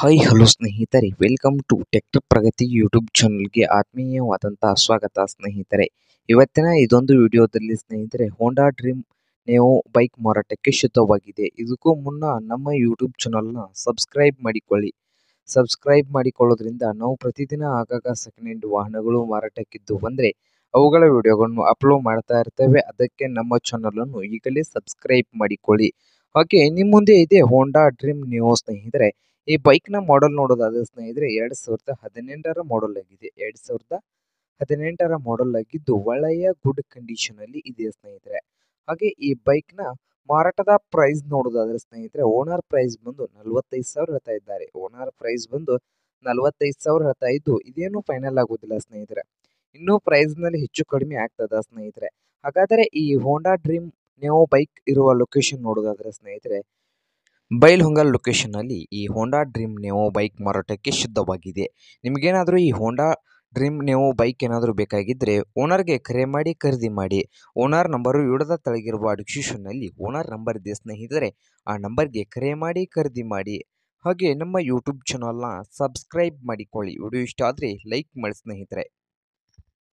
hi hello ಸ್ನೇಹಿತರೆ welcome to Tech Pragati YouTube ಚಾನಲ್ಗೆ ಆತ್ಮೀಯವಾದಂಥ ಸ್ವಾಗತ ಸ್ನೇಹಿತರೆ ಇವತ್ತಿನ ಇದೊಂದು ವಿಡಿಯೋದಲ್ಲಿ ಸ್ನೇಹಿತರೆ ಹೋಂಡಾ ಡ್ರೀಮ್ ನೇವು ಬೈಕ್ ಮಾರಾಟಕ್ಕೆ ಶುದ್ಧವಾಗಿದೆ ಇದಕ್ಕೂ ಮುನ್ನ ನಮ್ಮ ಯೂಟ್ಯೂಬ್ ಚಾನಲ್ನ ಸಬ್ಸ್ಕ್ರೈಬ್ ಮಾಡಿಕೊಳ್ಳಿ ಸಬ್ಸ್ಕ್ರೈಬ್ ಮಾಡಿಕೊಳ್ಳೋದ್ರಿಂದ ನಾವು ಪ್ರತಿದಿನ ಆಗಾಗ ಸೆಕೆಂಡ್ ಹ್ಯಾಂಡ್ ವಾಹನಗಳು ಮಾರಾಟಕ್ಕಿದ್ದು ಬಂದರೆ ಅವುಗಳ ವಿಡಿಯೋಗಳನ್ನು ಅಪ್ಲೋಡ್ ಮಾಡ್ತಾ ಇರ್ತೇವೆ ಅದಕ್ಕೆ ನಮ್ಮ ಚಾನಲನ್ನು ಈಗಲೇ ಸಬ್ಸ್ಕ್ರೈಬ್ ಮಾಡಿಕೊಳ್ಳಿ ಓಕೆ ನಿಮ್ಮ ಮುಂದೆ ಇದೆ ಹೋಂಡಾ ಡ್ರೀಮ್ ನೀವು ಸ್ನೇಹಿತರೆ ಈ ಬೈಕ್ ನ ಮಾಡೆಲ್ ನೋಡೋದಾದ್ರೆ ಸ್ನೇಹಿತರೆ ಎರಡ್ ಸಾವಿರದ ಹದಿನೆಂಟರ ಮಾಡೆಲ್ ಆಗಿದೆ ಎರಡ್ ಸಾವಿರದ ಹದಿನೆಂಟರ ಮಾಡೆಲ್ ಆಗಿದ್ದು ಒಳ್ಳೆಯ ಗುಡ್ ಕಂಡೀಷನ್ ಅಲ್ಲಿ ಇದೆ ಸ್ನೇಹಿತರೆ ಹಾಗೆ ಈ ಬೈಕ್ ನ ಮಾರಾಟದ ಪ್ರೈಸ್ ನೋಡೋದಾದ್ರೆ ಸ್ನೇಹಿತರೆ ಓನರ್ ಪ್ರೈಸ್ ಬಂದು ನಲವತ್ತೈದು ಸಾವಿರ ಹೇಳ್ತಾ ಇದ್ದಾರೆ ಓನರ್ ಪ್ರೈಸ್ ಬಂದು ನಲವತ್ತೈದು ಸಾವಿರ ಹೇಳ್ತಾ ಇದ್ದು ಇದೇನು ಫೈನಲ್ ಆಗೋದಿಲ್ಲ ಸ್ನೇಹಿತರೆ ಇನ್ನೂ ಪ್ರೈಸ್ ನಲ್ಲಿ ಹೆಚ್ಚು ಕಡಿಮೆ ಆಗ್ತದ ಸ್ನೇಹಿತರೆ ಹಾಗಾದರೆ ಈ ಹೋಂಡಾ ಡ್ರೀಮ್ ನೀವು ಬೈಕ್ ಇರುವ ಲೊಕೇಶನ್ ನೋಡೋದಾದ್ರೆ ಸ್ನೇಹಿತರೆ ಬೈಲ್ಹೊಂಗಲ್ ಲೊಕೇಶನಲ್ಲಿ ಈ ಹೋಂಡಾ ಡ್ರೀಮ್ ನೆವೋ ಬೈಕ್ ಮಾರಾಟಕ್ಕೆ ಶುದ್ಧವಾಗಿದೆ ನಿಮಗೇನಾದರೂ ಈ ಹೋಂಡಾ ಡ್ರೀಮ್ ನೇವೋ ಬೈಕ್ ಏನಾದರೂ ಬೇಕಾಗಿದ್ದರೆ ಓನರ್ಗೆ ಕರೆ ಮಾಡಿ ಖರೀದಿ ಮಾಡಿ ಓನರ್ ನಂಬರು ಇಡದ ತಳಗಿರುವ ಡಿಸ್ಕ್ರಿಪ್ಷನ್ನಲ್ಲಿ ಓನರ್ ನಂಬರ್ ಇದೆ ಸ್ನೇಹಿತರೆ ಆ ನಂಬರ್ಗೆ ಕರೆ ಮಾಡಿ ಖರೀದಿ ಮಾಡಿ ಹಾಗೆ ನಮ್ಮ ಯೂಟ್ಯೂಬ್ ಚಾನಲ್ನ ಸಬ್ಸ್ಕ್ರೈಬ್ ಮಾಡಿಕೊಳ್ಳಿ ವಿಡಿಯೋ ಇಷ್ಟ ಆದರೆ ಲೈಕ್ ಮಾಡಿ ಸ್ನೇಹಿತರೆ